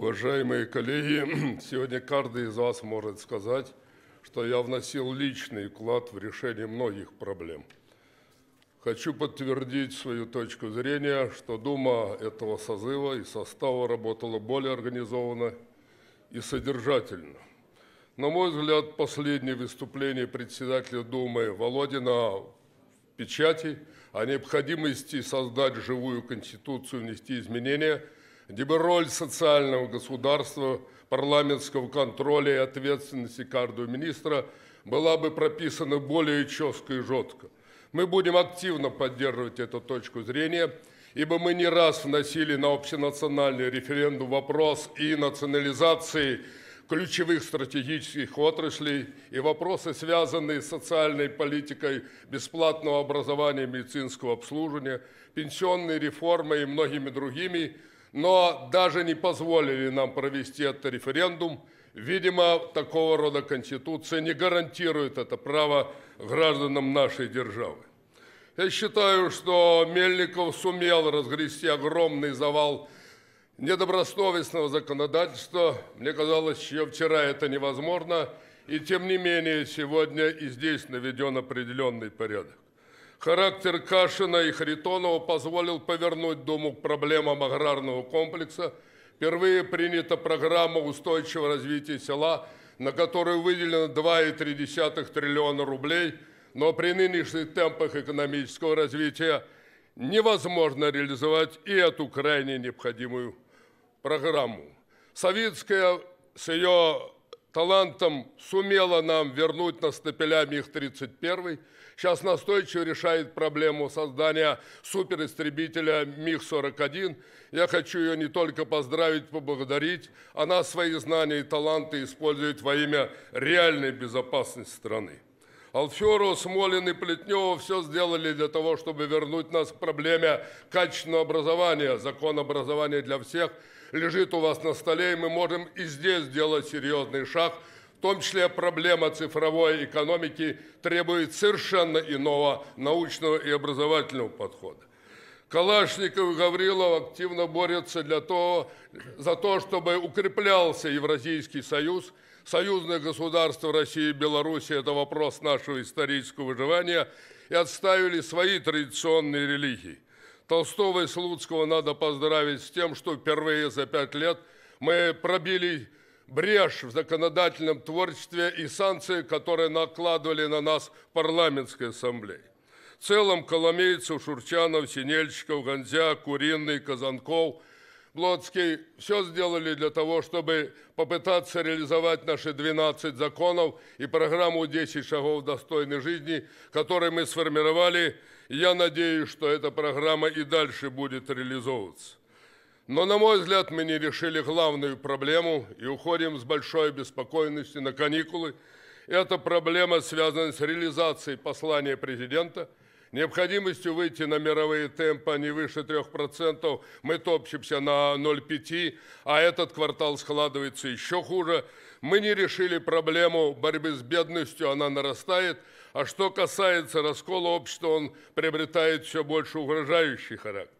Уважаемые коллеги, сегодня каждый из вас может сказать, что я вносил личный вклад в решение многих проблем. Хочу подтвердить свою точку зрения, что Дума этого созыва и состава работала более организованно и содержательно. На мой взгляд, последнее выступление председателя Думы Володина в печати о необходимости создать живую конституцию, внести изменения – ибо роль социального государства, парламентского контроля и ответственности каждого министра была бы прописана более четко и жестко. Мы будем активно поддерживать эту точку зрения, ибо мы не раз вносили на общенациональный референдум вопрос и национализации ключевых стратегических отраслей и вопросы, связанные с социальной политикой бесплатного образования медицинского обслуживания, пенсионной реформой и многими другими, но даже не позволили нам провести этот референдум. Видимо, такого рода Конституция не гарантирует это право гражданам нашей державы. Я считаю, что Мельников сумел разгрести огромный завал недобросовестного законодательства. Мне казалось, что вчера это невозможно, и тем не менее сегодня и здесь наведен определенный порядок. Характер Кашина и Харитонова позволил повернуть Думу к проблемам аграрного комплекса. Впервые принята программа устойчивого развития села, на которую выделено 2,3 триллиона рублей, но при нынешних темпах экономического развития невозможно реализовать и эту крайне необходимую программу. Советская с ее талантом сумела нам вернуть на стапеля МиГ-31 сейчас настойчиво решает проблему создания суперистребителя МиГ-41. Я хочу ее не только поздравить, поблагодарить, она свои знания и таланты использует во имя реальной безопасности страны. Алферу, Смолин и Плетнева все сделали для того, чтобы вернуть нас к проблеме качественного образования. Закон образования для всех лежит у вас на столе, и мы можем и здесь сделать серьезный шаг – том числе проблема цифровой экономики требует совершенно иного научного и образовательного подхода. Калашников и Гаврилов активно борются для того, за то, чтобы укреплялся Евразийский союз. Союзное государство России и Беларуси – это вопрос нашего исторического выживания, и отставили свои традиционные религии. Толстого и Слуцкого надо поздравить с тем, что впервые за пять лет мы пробили брешь в законодательном творчестве и санкции, которые накладывали на нас парламентской ассамблеи. В целом Коломейцев, Шурчанов, Синельщиков, Гонзя, Куриный, Казанков, Блодский все сделали для того, чтобы попытаться реализовать наши 12 законов и программу «10 шагов достойной жизни», которую мы сформировали. я надеюсь, что эта программа и дальше будет реализовываться. Но, на мой взгляд, мы не решили главную проблему и уходим с большой беспокойностью на каникулы. Эта проблема связана с реализацией послания президента – Необходимостью выйти на мировые темпы а не выше 3%, мы топчемся на 0,5%, а этот квартал складывается еще хуже. Мы не решили проблему борьбы с бедностью, она нарастает. А что касается раскола общества, он приобретает все больше угрожающий характер.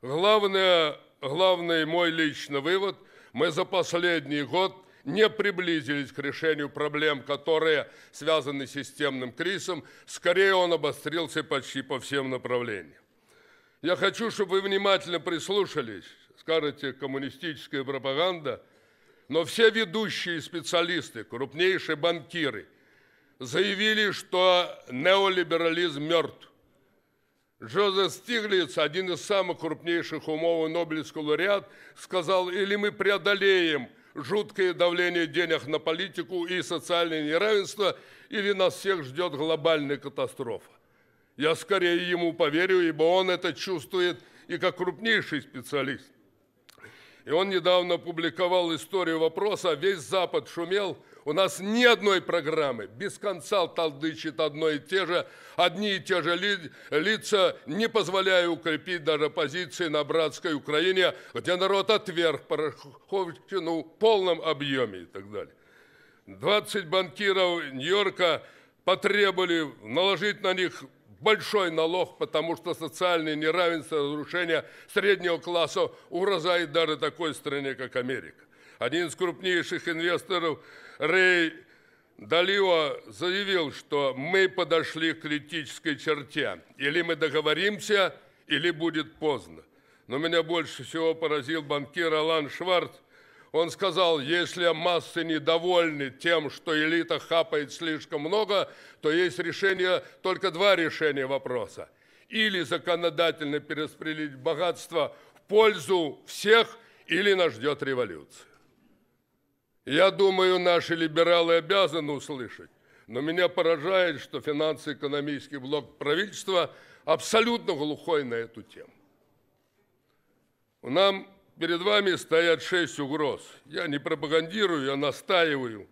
Главное главный мой личный вывод, мы за последний год не приблизились к решению проблем, которые связаны с системным кризисом, скорее он обострился почти по всем направлениям. Я хочу, чтобы вы внимательно прислушались, скажете, коммунистическая пропаганда, но все ведущие специалисты, крупнейшие банкиры заявили, что неолиберализм мертв. Джозеф Стиглиц, один из самых крупнейших умов и Нобелевского лауреат, сказал, или мы преодолеем жуткое давление денег на политику и социальное неравенство, или нас всех ждет глобальная катастрофа. Я скорее ему поверю, ибо он это чувствует и как крупнейший специалист. И он недавно публиковал историю вопроса, весь Запад шумел – у нас ни одной программы. Без конца толдычит одно и те же, одни и те же ли, лица, не позволяя укрепить даже позиции на братской Украине, где народ отверг Пороховщину в полном объеме и так далее. 20 банкиров Нью-Йорка потребовали наложить на них большой налог, потому что социальное неравенство, разрушение среднего класса угрожает даже такой стране, как Америка. Один из крупнейших инвесторов Рэй Далио заявил, что мы подошли к критической черте. Или мы договоримся, или будет поздно. Но меня больше всего поразил банкир Алан Шварц. Он сказал, если массы недовольны тем, что элита хапает слишком много, то есть решение, только два решения вопроса. Или законодательно перераспределить богатство в пользу всех, или нас ждет революция. Я думаю, наши либералы обязаны услышать, но меня поражает, что финансово-экономический блок правительства абсолютно глухой на эту тему. У нам перед вами стоят шесть угроз. Я не пропагандирую, я настаиваю.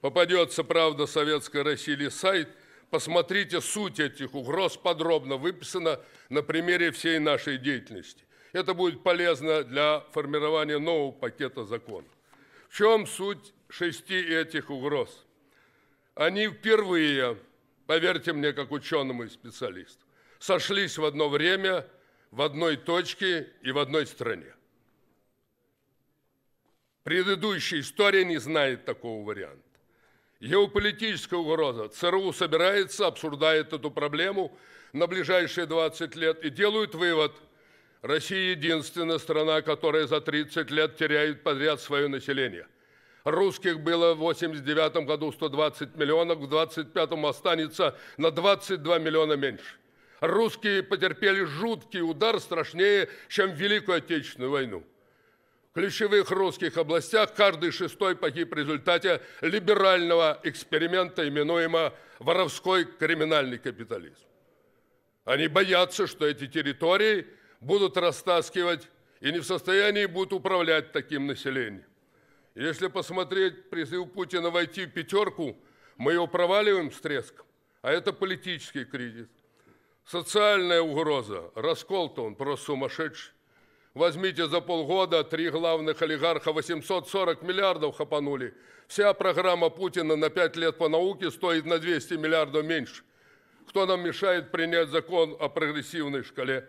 Попадется, правда, советская России или сайт. Посмотрите, суть этих угроз подробно выписана на примере всей нашей деятельности. Это будет полезно для формирования нового пакета законов чем суть шести этих угроз? Они впервые, поверьте мне, как ученому и специалисту, сошлись в одно время, в одной точке и в одной стране. Предыдущая история не знает такого варианта. Геополитическая угроза. ЦРУ собирается, обсуждает эту проблему на ближайшие 20 лет и делают вывод – Россия единственная страна, которая за 30 лет теряет подряд свое население. Русских было в 89 году 120 миллионов, в 25-м останется на 22 миллиона меньше. Русские потерпели жуткий удар, страшнее, чем Великую Отечественную войну. В ключевых русских областях каждый шестой погиб в результате либерального эксперимента, именуемого воровской криминальный капитализм. Они боятся, что эти территории – будут растаскивать и не в состоянии будут управлять таким населением. Если посмотреть призыв Путина войти в пятерку, мы его проваливаем с треском, а это политический кризис. Социальная угроза, раскол-то он просто сумасшедший. Возьмите за полгода три главных олигарха 840 миллиардов хапанули. Вся программа Путина на пять лет по науке стоит на 200 миллиардов меньше. Кто нам мешает принять закон о прогрессивной шкале?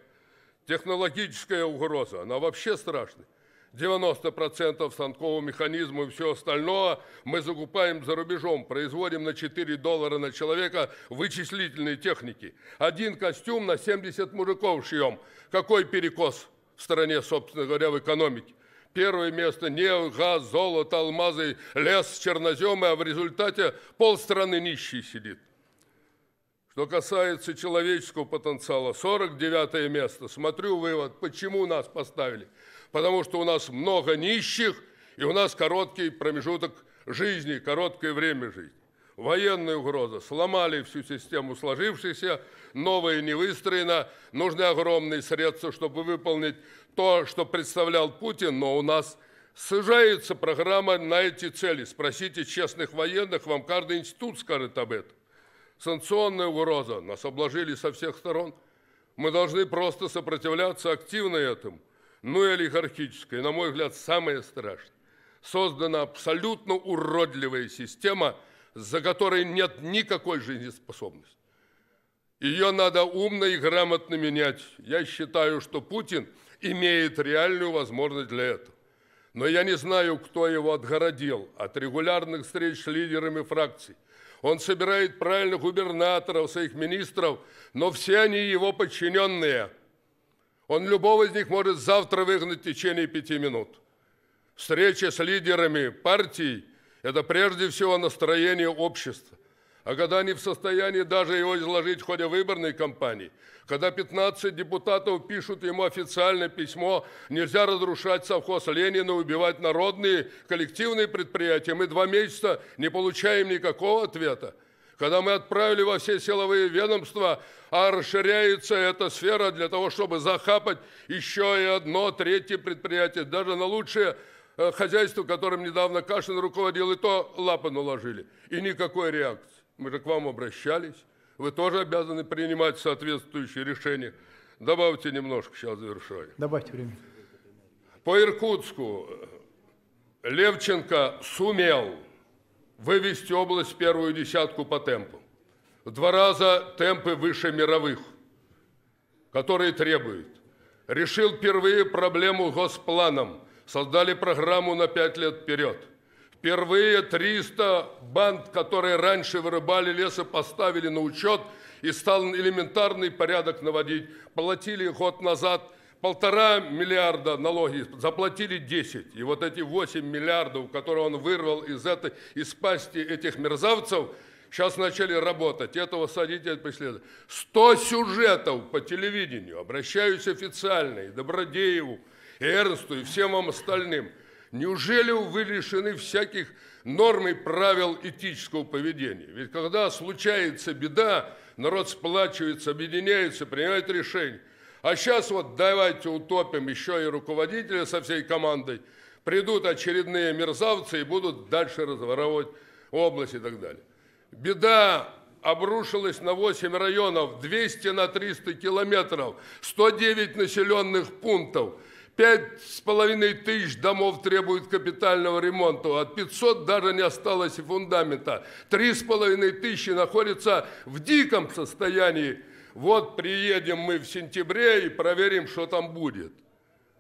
Технологическая угроза, она вообще страшная. 90% станкового механизма и все остальное мы закупаем за рубежом, производим на 4 доллара на человека вычислительные техники. Один костюм на 70 мужиков шьем. Какой перекос в стране, собственно говоря, в экономике? Первое место – нефть, газ, золото, алмазы, лес, черноземы, а в результате полстраны нищий сидит. Что касается человеческого потенциала, 49 место. Смотрю вывод, почему нас поставили. Потому что у нас много нищих, и у нас короткий промежуток жизни, короткое время жизни. Военная угроза. Сломали всю систему сложившейся, новая не выстроена. Нужны огромные средства, чтобы выполнить то, что представлял Путин, но у нас сужается программа на эти цели. Спросите честных военных, вам каждый институт скажет об этом санкционная угроза. Нас обложили со всех сторон. Мы должны просто сопротивляться активно этому. Ну и олигархическое, на мой взгляд, самое страшное. Создана абсолютно уродливая система, за которой нет никакой жизнеспособности. Ее надо умно и грамотно менять. Я считаю, что Путин имеет реальную возможность для этого. Но я не знаю, кто его отгородил от регулярных встреч с лидерами фракций, он собирает правильных губернаторов, своих министров, но все они его подчиненные. Он любого из них может завтра выгнать в течение пяти минут. Встреча с лидерами партий – это прежде всего настроение общества а когда не в состоянии даже его изложить в ходе выборной кампании, когда 15 депутатов пишут ему официальное письмо, нельзя разрушать совхоз Ленина, убивать народные коллективные предприятия, мы два месяца не получаем никакого ответа. Когда мы отправили во все силовые ведомства, а расширяется эта сфера для того, чтобы захапать еще и одно, третье предприятие, даже на лучшее э, хозяйство, которым недавно Кашин руководил, и то лапы наложили. И никакой реакции. Мы же к вам обращались. Вы тоже обязаны принимать соответствующие решения. Добавьте немножко, сейчас завершаю. Добавьте время. По Иркутску Левченко сумел вывести область в первую десятку по темпу. В два раза темпы выше мировых, которые требуют. Решил впервые проблему госпланом. Создали программу на пять лет вперед – Впервые 300 банд, которые раньше вырубали леса, поставили на учет и стал элементарный порядок наводить. Платили год назад полтора миллиарда налоги, заплатили 10. И вот эти 8 миллиардов, которые он вырвал из, этой, из пасти этих мерзавцев, сейчас начали работать. Этого садить, это преследовать. 100 сюжетов по телевидению. Обращаюсь официально и Добродееву, и Эрнсту, и всем вам остальным – Неужели вы лишены всяких норм и правил этического поведения? Ведь когда случается беда, народ сплачивается, объединяется, принимает решение. А сейчас вот давайте утопим еще и руководителя со всей командой. Придут очередные мерзавцы и будут дальше разворовывать область и так далее. Беда обрушилась на 8 районов, 200 на 300 километров, 109 населенных пунктов – Пять с половиной тысяч домов требуют капитального ремонта. От 500 даже не осталось и фундамента. Три с половиной тысячи находятся в диком состоянии. Вот приедем мы в сентябре и проверим, что там будет.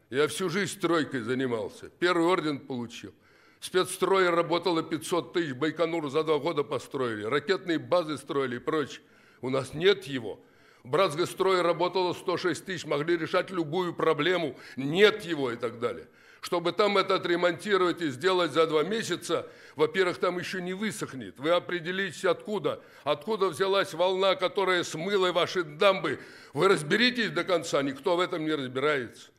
Я всю жизнь стройкой занимался. Первый орден получил. Спецстрой работало 500 тысяч. Байконур за два года построили. Ракетные базы строили и прочее. У нас нет его. Братское строй работало 106 тысяч, могли решать любую проблему, нет его и так далее. Чтобы там это отремонтировать и сделать за два месяца, во-первых, там еще не высохнет. Вы определитесь, откуда. Откуда взялась волна, которая смыла ваши дамбы. Вы разберитесь до конца, никто в этом не разбирается.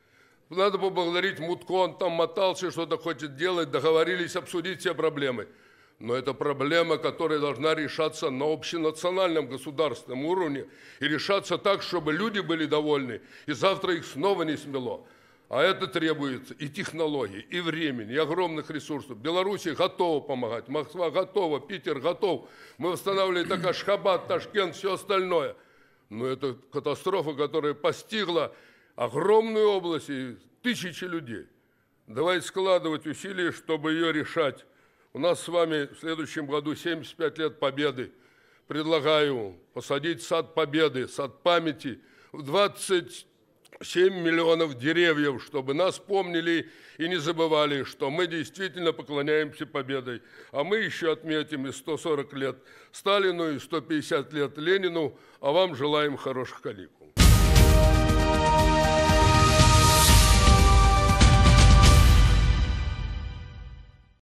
Надо поблагодарить Мутко, он там мотался, что-то хочет делать, договорились обсудить все проблемы. Но это проблема, которая должна решаться на общенациональном государственном уровне и решаться так, чтобы люди были довольны, и завтра их снова не смело. А это требует и технологий, и времени, и огромных ресурсов. Беларусь готова помогать, Москва готова, Питер готов. Мы восстанавливали так Ашхабад, Ташкент, все остальное. Но это катастрофа, которая постигла огромную область и тысячи людей. Давайте складывать усилия, чтобы ее решать. У нас с вами в следующем году 75 лет Победы. Предлагаю посадить сад Победы, сад памяти в 27 миллионов деревьев, чтобы нас помнили и не забывали, что мы действительно поклоняемся Победой. А мы еще отметим и 140 лет Сталину, и 150 лет Ленину, а вам желаем хороших каникул.